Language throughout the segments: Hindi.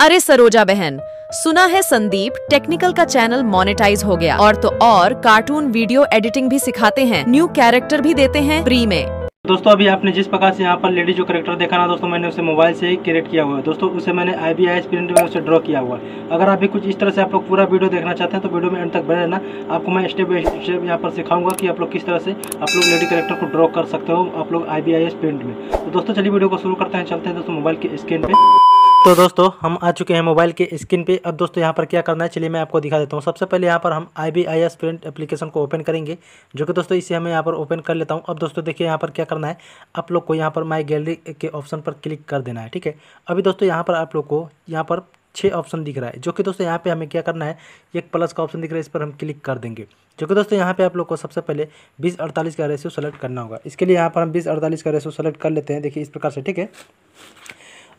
अरे सरोजा बहन सुना है संदीप टेक्निकल का चैनल मोनेटाइज हो गया और तो और कार्टून वीडियो एडिटिंग भी सिखाते हैं न्यू कैरेक्टर भी देते हैं फ्री में दोस्तों अभी आपने जिस प्रकार से यहाँ पर लेडी जो करेक्टर देखा ना दोस्तों मैंने उसे मोबाइल से ही क्रिएट किया हुआ है दोस्तों उसे मैंने आई बी आई प्रिंट में उसे ड्रॉ किया हुआ है अगर आप भी कुछ इस तरह से आप लोग पूरा वीडियो देखना चाहते हैं तो वीडियो में एंड तक बने रहना आपको मैं स्टेप बाई स्टेप यहाँ पर सिखाऊंगा कि आप लोग किस तरह से आप लोग लेडी करेक्टर को ड्रॉ कर सकते हो आप लोग आई बी आई प्रिंट में तो दोस्तों चलिए वीडियो को शुरू करते हैं चलते हैं दोस्तों मोबाइल के स्क्रीन पर तो दोस्तों हम आ चुके हैं मोबाइल के स्क्रीन पे अब दोस्तों यहाँ पर क्या करना है चलिए मैं आपको दिखा देता हूँ सबसे पहले यहाँ पर हम I B I S print application को ओपन करेंगे जो कि दोस्तों इसे हमें यहाँ पर ओपन कर लेता हूँ अब दोस्तों देखिए यहाँ पर क्या करना है आप लोग को यहाँ पर माई गैलरी के ऑप्शन पर क्लिक कर देना है ठीक है अभी दोस्तों यहाँ पर आप लोग को यहाँ पर छः ऑप्शन दिख रहा है जो कि दोस्तों यहाँ पे हमें क्या करना है एक प्लस का ऑप्शन दिख रहा है इस पर हम क्लिक कर देंगे जो कि दोस्तों यहाँ पे आप लोग को सबसे पहले बीस अड़तालीस का रेशियो सेलेक्ट करना होगा इसके लिए यहाँ पर हम बीस अड़तालीस का रेशियो सेलेक्ट कर लेते हैं देखिए इस प्रकार से ठीक है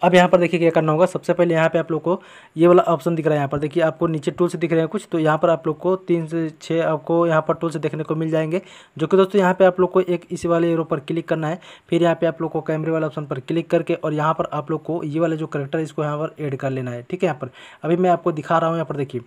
अब यहाँ पर देखिए क्या करना होगा सबसे पहले यहाँ पे आप लोग को ये वाला ऑप्शन दिख रहा है यहाँ पर देखिए आपको नीचे टूल्स दिख रहे हैं कुछ तो यहाँ पर आप लोग को तीन से छः आपको यहाँ पर टूल्स देखने को मिल जाएंगे जो कि दोस्तों यहाँ पर आप लोग को एक इसी वाले एरो पर क्लिक करना है फिर यहाँ पर आप लोग को कैमरे वाला ऑप्शन पर क्लिक करके और यहाँ पर आप लोग को ये वाला जो करेक्टर है इसको यहाँ पर एड कर लेना है ठीक है यहाँ पर अभी मैं आपको दिखा रहा हूँ यहाँ पर देखिए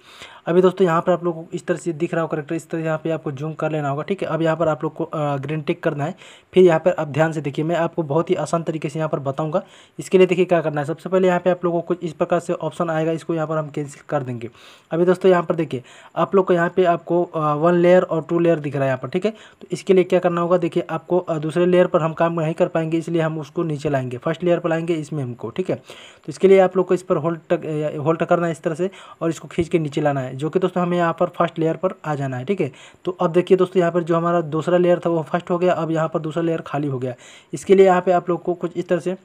अभी दोस्तों यहाँ पर आप लोग को इस तरह से दिख रहा हो करेक्टर इस तरह यहाँ पर आपको जूम कर लेना होगा ठीक है अब यहाँ पर आप लोग को ग्रीन टिक करना है फिर यहाँ पर आप ध्यान से देखिए मैं आपको बहुत ही आसान तरीके से यहाँ पर बताऊँगा इसके लिए देखिए क्या करना है सबसे पहले यहाँ पे आप लोगों को कुछ इस प्रकार से ऑप्शन आएगा इसको यहाँ पर हम कैंसिल कर देंगे अभी दोस्तों यहाँ पर देखिए आप लोग को यहाँ पे आपको वन लेयर और टू लेयर दिख रहा है यहाँ पर ठीक है तो इसके लिए क्या करना होगा देखिए आपको दूसरे लेयर पर हम काम नहीं कर पाएंगे इसलिए हम उसको नीचे लाएंगे फर्स्ट लेयर पर लाएंगे इसमें हमको ठीक है तो इसके लिए आप लोग को इस पर होल्ड होल्ड करना है इस तरह से और इसको खींच के नीचे लाना है जो कि दोस्तों हमें यहाँ पर फर्स्ट लेयर पर आ जाना है ठीक है तो अब देखिए दोस्तों यहाँ पर जो हमारा दूसरा लेयर था वो फर्स्ट हो गया अब यहाँ पर दूसरा लेयर खाली हो गया इसके लिए यहाँ पर आप लोग को कुछ इस तरह से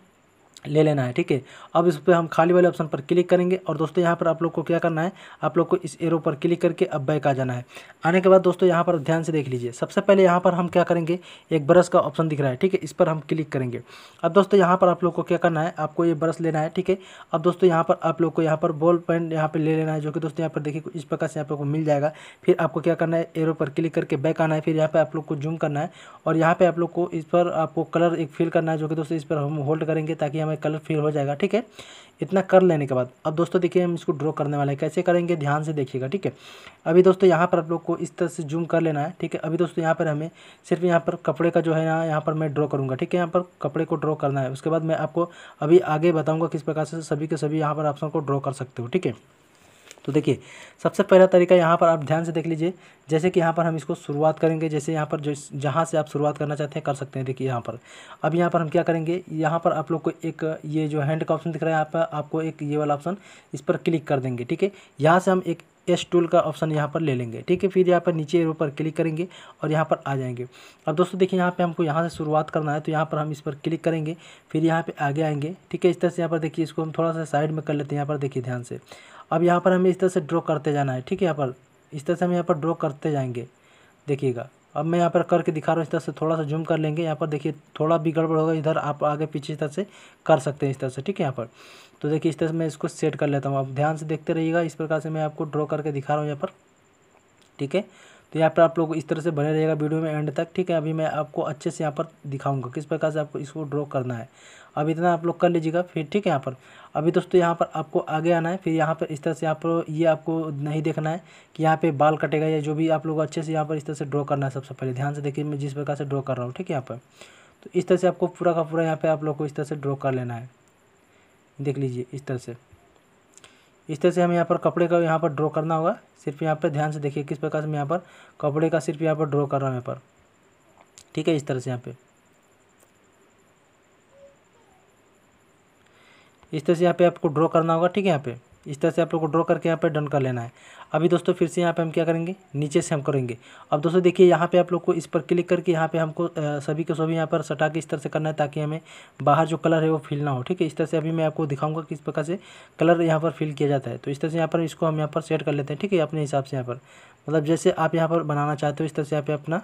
ले लेना है ठीक है अब इस पर हम खाली वाले ऑप्शन पर क्लिक करेंगे और दोस्तों यहाँ पर आप लोग को क्या करना है आप लोग को इस एरो पर क्लिक करके अब बैक आ जाना है आने के बाद दोस्तों यहाँ पर ध्यान से देख लीजिए सबसे पहले यहाँ पर हम क्या करेंगे एक ब्रश का ऑप्शन दिख रहा है ठीक है इस पर हम क्लिक करेंगे अब दोस्तों यहाँ पर आप लोग को क्या करना है आपको ये ब्रश लेना है ठीक है अब दोस्तों यहाँ पर आप लोग को यहाँ पर बॉल पेन यहाँ पर ले लेना है जो कि दोस्तों यहाँ पर देखिए इस प्रकार से आप लोग को मिल जाएगा फिर आपको क्या करना है एरो पर क्लिक करके बैक आना है फिर यहाँ पर आप लोग को जूम करना है और यहाँ पर आप लोग को इस पर आपको कलर एक फिल करना है जो कि दोस्तों इस पर हम होल्ड करेंगे ताकि हमें कलर फिल हो जाएगा ठीक है इतना कर लेने के बाद अब दोस्तों देखिए हम इसको ड्रॉ करने वाले हैं कैसे करेंगे ध्यान से देखिएगा ठीक है अभी दोस्तों यहाँ पर आप लोग को इस तरह से जूम कर लेना है ठीक है अभी दोस्तों यहाँ पर हमें सिर्फ यहाँ पर कपड़े का जो है ना यहाँ पर मैं ड्रॉ करूँगा ठीक है यहाँ पर कपड़े को ड्रॉ करना है उसके बाद मैं आपको अभी आगे बताऊँगा किस प्रकार से सभी के सभी यहाँ पर आप सबको ड्रॉ कर सकते हो ठीक है तो देखिए सबसे पहला तरीका यहाँ पर आप ध्यान से देख लीजिए जैसे कि यहाँ पर हम इसको शुरुआत करेंगे जैसे यहाँ पर जहाँ से आप शुरुआत करना चाहते हैं कर सकते हैं देखिए यहाँ पर अब यहाँ पर हम क्या करेंगे यहाँ पर आप लोग को एक ये जो हैंड का ऑप्शन दिख रहा है यहाँ पर आपको एक ये वाला ऑप्शन इस पर क्लिक कर देंगे ठीक है यहाँ से हम एक एस टूल का ऑप्शन यहाँ पर ले लेंगे ठीक है फिर यहाँ पर नीचे एरो पर क्लिक करेंगे और यहाँ पर आ जाएंगे अब दोस्तों देखिए यहाँ पे हमको यहाँ से शुरुआत करना है तो यहाँ पर हम इस पर क्लिक करेंगे फिर यहाँ पे आगे आएंगे ठीक है इस तरह से यहाँ पर देखिए इसको हम थोड़ा सा साइड में कर लेते हैं यहाँ पर देखिए ध्यान से अब यहाँ पर हमें इस तरह से ड्रॉ करते जाना है ठीक है यहाँ पर इस तरह से हम यहाँ पर ड्रॉ करते जाएंगे देखिएगा अब मैं यहाँ पर करके दिखा रहा हूँ इस तरह से थोड़ा सा जूम कर लेंगे यहाँ पर देखिए थोड़ा भी गड़बड़ होगा इधर आप आगे पीछे इस तरह से कर सकते हैं इस तरह से ठीक है यहाँ पर तो देखिए इस तरह से मैं इसको सेट कर लेता हूँ आप ध्यान से देखते रहिएगा इस प्रकार से मैं आपको ड्रॉ करके दिखा रहा हूँ यहाँ पर ठीक है तो यहाँ पर आप लोग इस तरह से बने रहेगा वीडियो में एंड तक ठीक है अभी मैं आपको अच्छे से यहाँ पर दिखाऊंगा किस प्रकार से आपको इसको ड्रॉ करना है अब इतना आप लोग कर लीजिएगा फिर ठीक है यहाँ पर अभी दोस्तों यहाँ पर आपको आगे आना है फिर यहाँ पर इस तरह से यहाँ पर ये आपको नहीं देखना है कि यहाँ पे बाल कटेगा या जो भी आप लोग अच्छे से यहाँ पर इस तरह से ड्रॉ करना है सबसे पहले ध्यान से देखिए मैं जिस प्रकार से ड्रॉ कर रहा हूँ ठीक है यहाँ पर तो इस तरह से आपको पूरा का पूरा यहाँ पर आप लोग को इस तरह से ड्रॉ कर लेना है देख लीजिए इस तरह से इस तरह से हम यहाँ पर कपड़े का यहाँ पर ड्रॉ करना होगा सिर्फ यहाँ पर ध्यान से देखिए किस प्रकार से मैं यहाँ पर कपड़े का सिर्फ यहाँ पर ड्रॉ कर रहा हूँ यहाँ पर ठीक है इस तरह से यहाँ पर इस तरह से यहाँ पे आपको ड्रॉ करना होगा ठीक है यहाँ पे इस तरह से आप लोग को ड्रॉ करके यहाँ पर डन कर लेना है अभी दोस्तों फिर से यहाँ पे हम क्या करेंगे नीचे से हम करेंगे अब दोस्तों देखिए यहाँ पे आप लोग को इस पर क्लिक करके यहाँ पे हमको सभी के सभी यहाँ पर सटा के इस तरह से करना है ताकि हमें बाहर जो कलर है वो फिल ना हो ठीक है इस तरह से अभी मैं आपको दिखाऊंगा किस प्रकार से कलर यहाँ पर फिल किया जाता है तो इस तरह से यहाँ पर इसको हम यहाँ पर सेट कर लेते हैं ठीक है अपने हिसाब से यहाँ पर मतलब जैसे आप यहाँ पर बनाना चाहते हो इस तरह से यहाँ पर अपना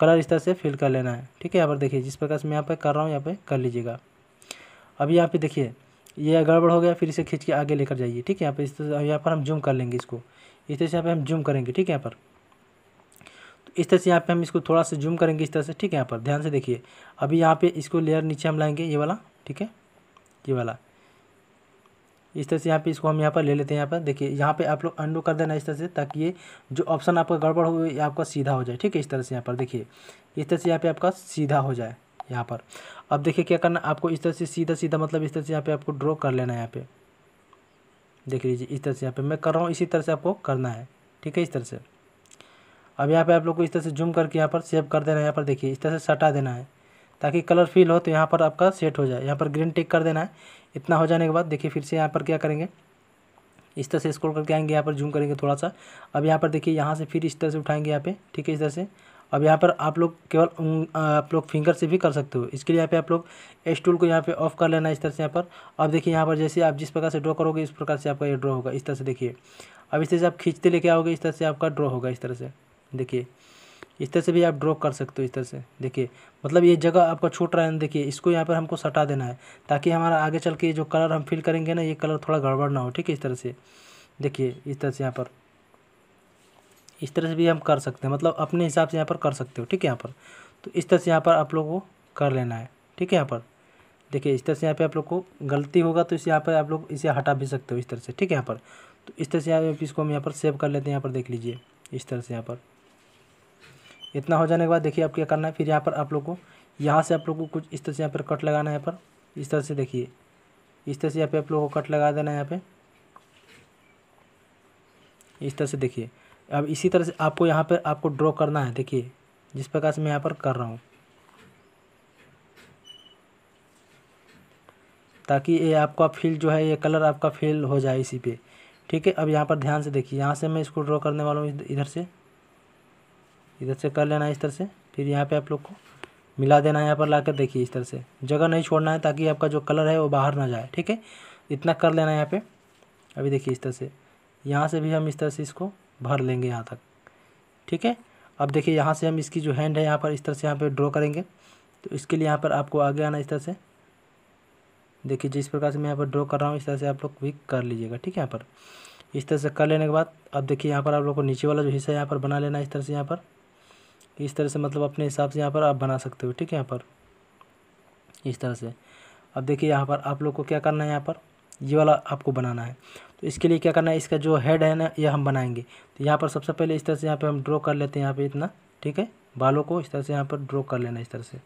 कलर इस तरह से फिल कर लेना है ठीक है यहाँ पर देखिए जिस प्रकार से मैं यहाँ पर कर रहा हूँ यहाँ पर कर लीजिएगा अभी यहाँ पर देखिए ये गड़बड़ हो गया फिर इसे खींच के आगे लेकर जाइए ठीक है यहाँ पर इस तरह यहाँ पर हम जूम कर लेंगे इसको इस तरह से यहाँ पर हम जूम करेंगे ठीक है यहाँ पर तो इस तरह से यहाँ पर हम इसको थोड़ा सा जूम करेंगे इस तरह से ठीक है यहाँ पर ध्यान से देखिए अभी यहाँ पर इसको लेयर नीचे हम लाएंगे ये वाला ठीक है ये वाला इस तरह से यहाँ पे इसको हम यहाँ पर ले लेते हैं यहाँ पर देखिए यहाँ पे आप लोग अंडो कर देना इस तरह से ताकि ये जो ऑप्शन आपका गड़बड़ हो आपका सीधा हो जाए ठीक है इस तरह से यहाँ पर देखिए इस तरह से यहाँ पे आपका सीधा हो जाए यहाँ पर अब देखिए क्या करना आपको इस तरह से सीधा सीधा मतलब इस तरह से यहाँ पे आपको ड्रॉ कर लेना है यहाँ पे देख लीजिए इस तरह से यहाँ पे मैं कर रहा हूँ इसी तरह से आपको करना है ठीक है इस तरह से अब यहाँ पे आप लोग को इस तरह से जूम करके यहाँ पर सेव कर देना है यहाँ पर देखिए इस तरह से सटा देना है ताकि कलर फील हो तो यहाँ पर आपका सेट हो जाए यहाँ पर ग्रीन टिक कर देना है इतना हो जाने के बाद देखिए फिर से यहाँ पर क्या करेंगे इस तरह से स्क्रॉल करके आएंगे यहाँ पर जूम करेंगे थोड़ा सा अब यहाँ पर देखिए यहाँ से फिर इस तरह से उठाएंगे यहाँ पे ठीक है इस तरह से अब यहाँ पर आप लोग केवल आप लोग फिंगर से भी कर सकते हो इसके लिए यहाँ पे आप लोग एस टूल को यहाँ पे ऑफ कर लेना इस तरह से यहाँ पर अब देखिए यहाँ पर जैसे आप जिस प्रकार से ड्रॉ करोगे इस प्रकार से आपका ये ड्रॉ होगा इस तरह से देखिए अब इस तरह से आप खींचते लेके आओगे इस तरह से आपका ड्रॉ होगा इस तरह से देखिए इस तरह से भी आप ड्रॉ कर सकते हो इस तरह से देखिए मतलब ये जगह आपका छूट रहा है ना देखिए इसको यहाँ पर हमको सटा देना है ताकि हमारा आगे चल के जो कलर हम फिल करेंगे ना ये कलर थोड़ा गड़बड़ ना हो ठीक है इस तरह से देखिए इस तरह से यहाँ पर इस तरह से भी हम कर सकते हैं मतलब अपने हिसाब से यहाँ पर कर सकते हो ठीक है यहाँ पर तो इस तरह से यहाँ पर आप लोग को कर लेना है ठीक है यहाँ पर देखिए इस तरह से यहाँ पे आप लोग को गलती होगा तो इस यहाँ पर आप लोग इसे हटा भी सकते हो इस तरह से ठीक है यहाँ पर तो इस तरह से यहाँ इसको हम यहाँ पर सेव कर लेते हैं यहाँ पर देख लीजिए इस तरह से यहाँ पर इतना हो जाने के बाद देखिए आप क्या करना है फिर यहाँ पर आप लोग को यहाँ से आप लोग को कुछ इस तरह से यहाँ पर कट लगाना है यहाँ पर इस तरह से देखिए इस तरह से यहाँ पर आप लोग को कट लगा देना है यहाँ पर इस तरह से देखिए अब इसी तरह से आपको यहाँ पर आपको ड्रॉ करना है देखिए जिस प्रकार से मैं यहाँ पर कर रहा हूँ ताकि ये आपका फिल जो है ये कलर आपका फिल हो जाए इसी पे ठीक है अब यहाँ पर ध्यान से देखिए यहाँ से मैं इसको ड्रॉ करने वाला हूँ इधर से इधर से कर लेना इस तरह से फिर यहाँ पे आप लोग को मिला देना है यहाँ पर लाकर देखिए इस तरह से जगह नहीं छोड़ना है ताकि आपका जो कलर है वो बाहर ना जाए ठीक है इतना कर लेना है यहाँ पर अभी देखिए इस तरह से यहाँ से भी हम इस तरह से इसको भर लेंगे यहाँ तक ठीक है अब देखिए यहाँ से हम इसकी जो हैंड है यहाँ पर इस तरह से यहाँ पर ड्रॉ करेंगे तो इसके लिए यहाँ पर आपको आगे आना इस तरह से देखिए जिस प्रकार से मैं यहाँ पर ड्रॉ कर रहा हूँ इस तरह से आप लोग भी कर लीजिएगा ठीक है यहाँ पर इस तरह से कर लेने के बाद अब देखिए यहाँ पर आप लोग को नीचे वाला जो हिस्सा है यहाँ पर बना लेना इस तरह से यहाँ पर इस तरह से मतलब अपने हिसाब से यहाँ पर आप बना सकते हो ठीक है यहाँ पर इस तरह से अब देखिए यहाँ पर आप लोग को क्या करना है यहाँ पर ये वाला आपको बनाना है तो इसके लिए क्या करना है इसका जो हेड है ना ये हम बनाएंगे तो यहाँ पर सबसे पहले इस तरह से यहाँ पर हम ड्रॉ कर लेते हैं यहाँ पर इतना ठीक है बालों को इस तरह से यहाँ पर ड्रॉ कर लेना इस तरह से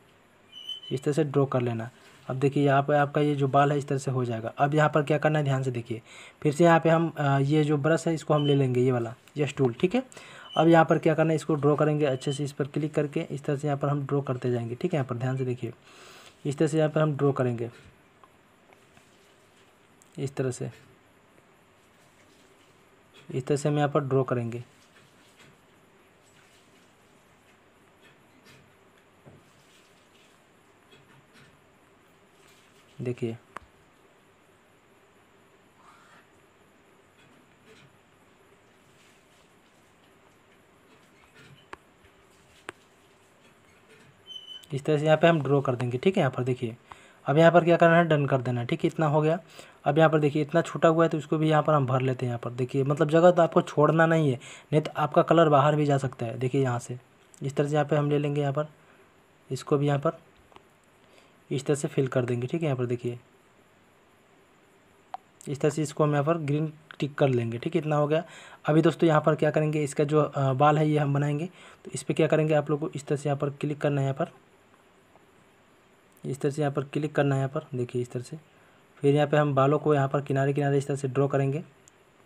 इस तरह से ड्रॉ कर लेना अब देखिए यहाँ पर आपका ये जो बाल है इस तरह से हो जाएगा अब यहाँ पर क्या करना है ध्यान से देखिए फिर से यहाँ पे हम ये जो ब्रश है इसको हम ले लेंगे ये वाला ये स्टूल ठीक है अब यहाँ पर क्या करना है इसको ड्रॉ करेंगे अच्छे से इस पर क्लिक करके इस तरह से यहाँ पर हम ड्रॉ करते जाएंगे ठीक है यहाँ पर ध्यान से देखिए इस तरह से यहाँ पर हम ड्रॉ करेंगे इस तरह से इस तरह से हम यहाँ पर ड्रॉ करेंगे देखिए इस तरह से यहाँ पे हम ड्रॉ कर देंगे ठीक है यहाँ पर देखिए अब यहाँ पर क्या करना है डन कर देना है ठीक है इतना हो गया अब यहाँ पर देखिए इतना छूटा हुआ है तो इसको भी यहाँ पर हम भर लेते हैं यहाँ पर देखिए मतलब जगह तो आपको छोड़ना नहीं है नहीं तो आपका कलर बाहर भी जा सकता है देखिए यहाँ से इस तरह से यहाँ पर हम ले लेंगे यहाँ पर इसको भी यहाँ पर इस तरह से फिल कर देंगे ठीक है यहाँ पर देखिए इस तरह से इसको हम यहाँ पर ग्रीन टिक कर लेंगे ठीक है इतना हो गया अभी दोस्तों यहाँ पर क्या करेंगे इसका जो बाल है ये हम बनाएंगे तो इस पर क्या करेंगे आप लोग को इस तरह से यहाँ पर क्लिक करना है यहाँ पर इस तरह से यहाँ पर क्लिक करना है यहाँ पर देखिए इस तरह से फिर यहाँ पे हम बालों को यहाँ पर किनारे किनारे इस तरह से ड्रॉ करेंगे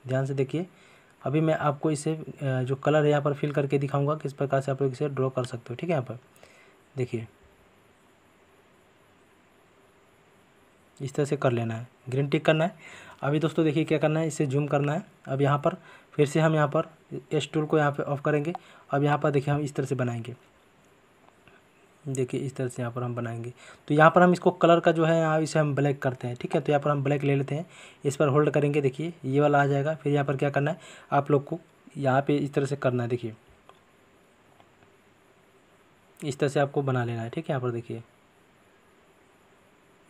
ध्यान से देखिए अभी मैं आपको इसे जो कलर है यहाँ पर फिल करके दिखाऊंगा किस प्रकार से आप लोग इसे ड्रॉ कर सकते हो ठीक है यहाँ पर देखिए इस तरह से कर लेना है ग्रीन टिक करना है अभी दोस्तों देखिए क्या करना है इसे जूम करना है अब यहाँ पर फिर से हम यहाँ पर एस टूल को यहाँ पर ऑफ करेंगे अब यहाँ पर देखिए हम इस तरह से बनाएंगे देखिए इस तरह से यहाँ पर हम बनाएंगे तो यहाँ पर हम इसको कलर का जो है यहाँ इसे हम ब्लैक करते हैं ठीक है तो यहाँ पर हम ब्लैक ले लेते हैं इस पर होल्ड करेंगे देखिए ये वाला आ जाएगा फिर यहाँ पर क्या करना है आप लोग को यहाँ पे इस तरह से करना है देखिए इस तरह से आपको बना लेना है ठीक है यहाँ पर देखिए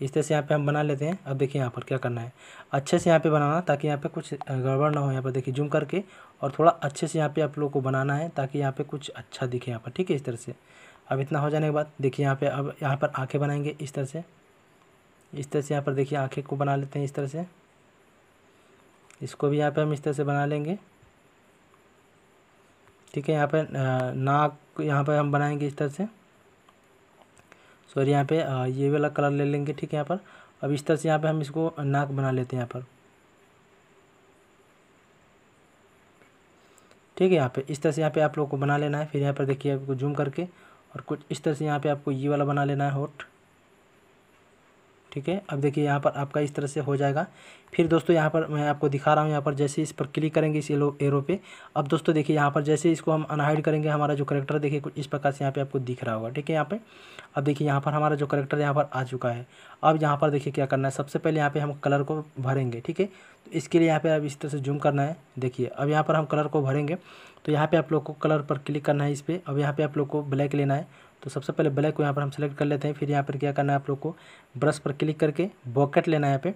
इस तरह से यहाँ पे हम बना लेते हैं अब देखिए यहाँ पर क्या करना है अच्छे से यहाँ पे बनाना ताकि यहाँ पे कुछ गड़बड़ ना हो यहाँ पर देखिए जूम करके और थोड़ा अच्छे से यहाँ पे आप लोग को बनाना है ताकि यहाँ पे कुछ अच्छा दिखे यहाँ पर ठीक है इस तरह से अब इतना हो जाने के बाद देखिए यहाँ पे अब यहाँ पर आँखें बनाएंगे इस तरह से इस तरह से यहाँ पर देखिए आँखें को बना लेते हैं इस तरह से इसको भी यहाँ पे हम इस तरह से बना लेंगे ठीक है यहाँ पे नाक यहाँ पर हम बनाएंगे इस तरह से सॉरी यहाँ पे ये वाला कलर ले लेंगे ठीक है यहाँ पर अब इस तरह से यहाँ पर हम इसको नाक बना लेते हैं यहाँ पर ठीक है यहाँ पे इस तरह से यहाँ पे आप लोग को बना लेना है फिर यहाँ पर देखिए आपको जूम करके और कुछ इस तरह से यहाँ पे आपको ये वाला बना लेना है होट ठीक है अब देखिए यहाँ पर आपका इस तरह से हो जाएगा फिर दोस्तों यहाँ पर मैं आपको दिखा रहा हूँ यहाँ पर जैसे इस पर क्लिक करेंगे इस येलो एरो पे अब दोस्तों देखिए यहाँ पर जैसे इसको हम अनहाइड करेंगे हमारा जो करेक्टर देखिए कुछ इस प्रकार से यहाँ पे आपको दिख रहा होगा ठीक है यहाँ पे अब देखिए यहाँ पर हमारा जो करेक्टर यहाँ पर आ चुका है अब यहाँ पर देखिए क्या करना है सबसे पहले यहाँ पर हम कलर को भरेंगे ठीक है तो इसके लिए यहाँ पर अब इस तरह से जूम करना है देखिए अब यहाँ पर हम कलर को भरेंगे तो यहाँ पर आप लोग को कलर पर क्लिक करना है इस पर अब यहाँ पर आप लोग को ब्लैक लेना है तो सबसे पहले ब्लैक को यहाँ पर हम सेलेक्ट कर लेते हैं फिर यहाँ पर क्या करना है आप लोग को ब्रश पर क्लिक करके बॉकेट लेना है यहाँ पे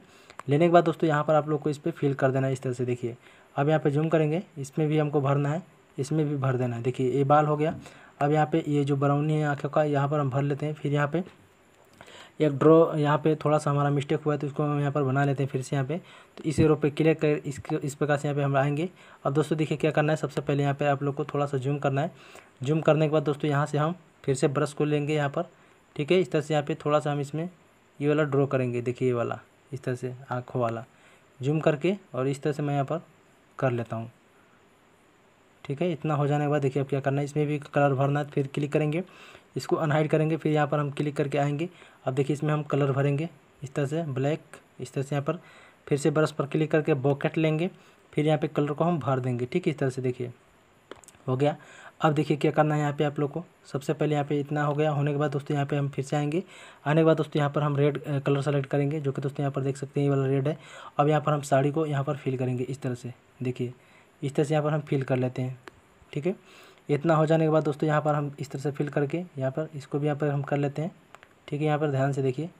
लेने के बाद दोस्तों यहाँ पर आप लोग को इस पर फिल कर देना है इस तरह से देखिए अब यहाँ पे जूम करेंगे इसमें भी हमको भरना है इसमें भी भर देना है देखिए ये बाल हो गया अब यहाँ पर ये जो बरौनी है आँखों का यहाँ पर हम भर लेते हैं फिर यहाँ पर एक ड्रॉ यहाँ पे थोड़ा सा हमारा मिस्टेक हुआ है तो इसको हम यहाँ पर बना लेते हैं फिर से यहाँ पे तो इसी रो पे क्लिक कर इस इस प्रकार से यहाँ पे हम आएंगे अब दोस्तों देखिए क्या करना है सबसे पहले यहाँ पे आप लोग को थोड़ा सा जूम करना है जूम करने के बाद दोस्तों यहाँ से हम फिर से ब्रश को लेंगे यहाँ पर ठीक है इस तरह से यहाँ पे थोड़ा सा हम इसमें ये वाला ड्रॉ करेंगे देखिए ये वाला इस तरह से आँखों वाला जूम करके और इस तरह से मैं यहाँ पर कर लेता हूँ ठीक है इतना हो जाने के बाद देखिए अब क्या करना है इसमें भी कलर भरना है फिर क्लिक करेंगे इसको अनहाइड करेंगे फिर यहाँ पर हम क्लिक करके आएंगे अब देखिए इसमें हम कलर भरेंगे इस तरह से ब्लैक इस तरह से यहाँ पर फिर से ब्रश पर क्लिक करके बॉकेट लेंगे फिर यहाँ पे कलर को हम भर देंगे ठीक है इस तरह से देखिए हो गया अब देखिए क्या करना है यहाँ पे आप लोग को सबसे पहले यहाँ पे इतना हो गया होने के बाद दोस्तों यहाँ पे हम फिर से आएंगे आने के बाद दोस्तों यहाँ पर हम रेड कलर सेलेक्ट करेंगे जो कि दोस्तों यहाँ पर देख सकते हैं ये वाला रेड है अब यहाँ पर हम साड़ी को यहाँ पर फिल करेंगे इस तरह से देखिए इस तरह से यहाँ पर हम फिल कर लेते हैं ठीक है इतना हो जाने के बाद दोस्तों यहाँ पर हम इस तरह से फिल करके यहाँ पर इसको भी यहाँ पर हम कर लेते हैं ठीक है यहाँ पर ध्यान से देखिए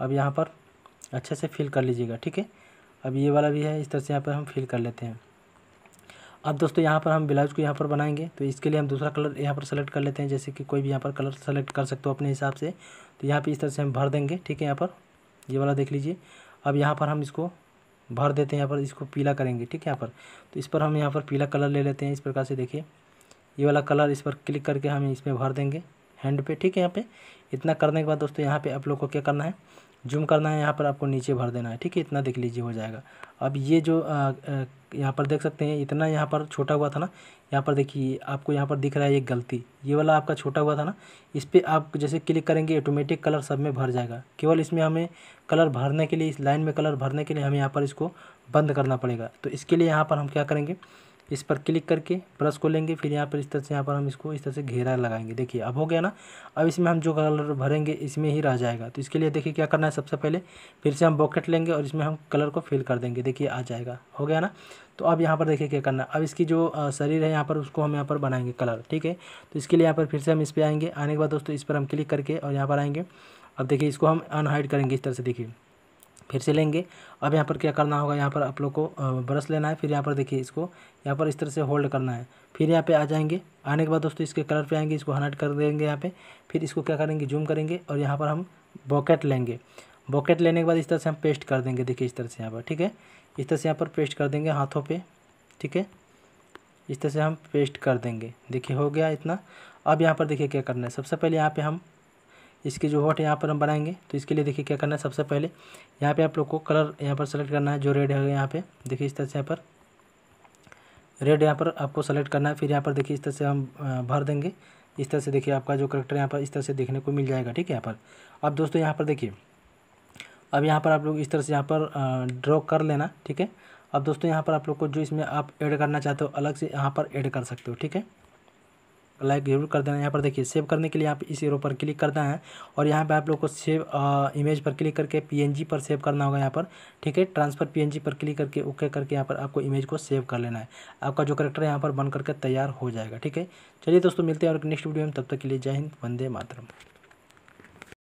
अब यहाँ पर अच्छे से फिल कर लीजिएगा ठीक है अब ये वाला भी है इस तरह से यहाँ पर हम फिल कर लेते हैं अब दोस्तों यहाँ पर हम ब्लाउज़ को यहाँ पर बनाएंगे तो इसके लिए हम दूसरा कलर यहाँ पर सेलेक्ट कर लेते हैं जैसे कि कोई भी यहाँ पर कलर सेलेक्ट कर सकते हो अपने हिसाब से तो यहाँ पर इस तरह से हम भर देंगे ठीक है यहाँ पर ये वाला देख लीजिए अब यहाँ पर हम इसको भर देते हैं यहाँ पर इसको पीला करेंगे ठीक है यहाँ पर तो इस पर हम यहाँ पर पीला कलर ले लेते हैं इस प्रकार से देखिए ये वाला कलर इस पर क्लिक करके हम इसमें भर देंगे हैंड पे ठीक है यहाँ पे इतना करने के बाद दोस्तों यहाँ पे आप लोग को क्या करना है जूम करना है यहाँ पर आपको नीचे भर देना है ठीक है इतना देख लीजिए हो जाएगा अब ये जो यहाँ पर देख सकते हैं इतना यहाँ पर छोटा हुआ था ना यहाँ पर देखिए आपको यहाँ पर दिख रहा है ये गलती ये वाला आपका छोटा हुआ था ना इस पर आप जैसे क्लिक करेंगे ऑटोमेटिक कलर सब में भर जाएगा केवल इसमें हमें कलर भरने के लिए इस लाइन में कलर भरने के लिए हमें यहाँ पर इसको बंद करना पड़ेगा तो इसके लिए यहाँ पर हम क्या करेंगे इस पर क्लिक करके ब्रश को लेंगे फिर यहाँ पर इस तरह से यहाँ पर हम इसको इस तरह से घेरा लगाएंगे देखिए अब हो गया ना अब इसमें हम जो कलर भरेंगे इसमें ही रह जाएगा तो इसके लिए देखिए क्या करना है सबसे पहले फिर से हम बॉकेट लेंगे और इसमें हम कलर को फिल कर देंगे देखिए आ जाएगा हो गया ना तो अब यहाँ पर देखिए क्या करना है अब इसकी जो शरीर है यहाँ पर उसको हम यहाँ पर बनाएंगे कलर ठीक है तो इसके लिए यहाँ पर फिर से हम इस पर आएंगे आने के बाद दोस्तों इस पर हम क्लिक करके और यहाँ पर आएंगे अब देखिए इसको हम अनहाइड करेंगे इस तरह से देखिए फिर से लेंगे अब यहाँ पर क्या करना होगा यहाँ पर आप लोग को ब्रश लेना है फिर यहाँ पर देखिए इसको यहाँ पर इस तरह से होल्ड करना है फिर यहाँ पे आ जाएंगे आने के बाद दोस्तों इसके कलर पे आएंगे इसको हनट कर देंगे यहाँ पे फिर इसको क्या करेंगे जूम करेंगे और यहाँ पर हम बॉकेट लेंगे बॉकेट लेने के बाद इस तरह से हम पेस्ट कर देंगे देखिए इस तरह से यहाँ पर ठीक है इस तरह से यहाँ पर पेस्ट कर देंगे हाथों पर ठीक है इस तरह से हम पेस्ट कर देंगे देखिए हो गया इतना अब यहाँ पर देखिए क्या करना है सबसे पहले यहाँ पर हम इसके जो होट यहाँ पर हम बनाएंगे तो इसके लिए देखिए क्या करना है सबसे पहले यहाँ पे आप लोग को कलर यहाँ पर सेलेक्ट करना है जो रेड है यहाँ पे देखिए इस तरह से यहाँ पर रेड यहाँ पर आपको सेलेक्ट करना है फिर यहाँ पर देखिए इस तरह से हम भर देंगे इस तरह से देखिए आपका जो करेक्टर यहाँ पर इस तरह से देखने को मिल जाएगा ठीक है यहाँ पर अब दोस्तों यहाँ पर देखिए अब यहाँ पर आप लोग इस तरह से यहाँ पर ड्रॉ कर लेना ठीक है अब दोस्तों यहाँ पर आप लोग को जो इसमें आप ऐड करना चाहते हो अलग से यहाँ पर ऐड कर सकते हो ठीक है लाइक जरूर कर देना यहाँ पर देखिए सेव करने के लिए आप इस एरो पर क्लिक करना है और यहाँ पे आप लोग को सेव इमेज पर क्लिक करके पीएनजी पर सेव करना होगा यहाँ पर ठीक है ट्रांसफर पीएनजी पर क्लिक करके ओके करके यहाँ पर आपको इमेज को सेव कर लेना है आपका जो करेक्टर यहाँ पर बन करके तैयार हो जाएगा ठीक है चलिए दोस्तों मिलते हैं और नेक्स्ट वीडियो में तब तक के लिए जय हिंद वंदे मातरम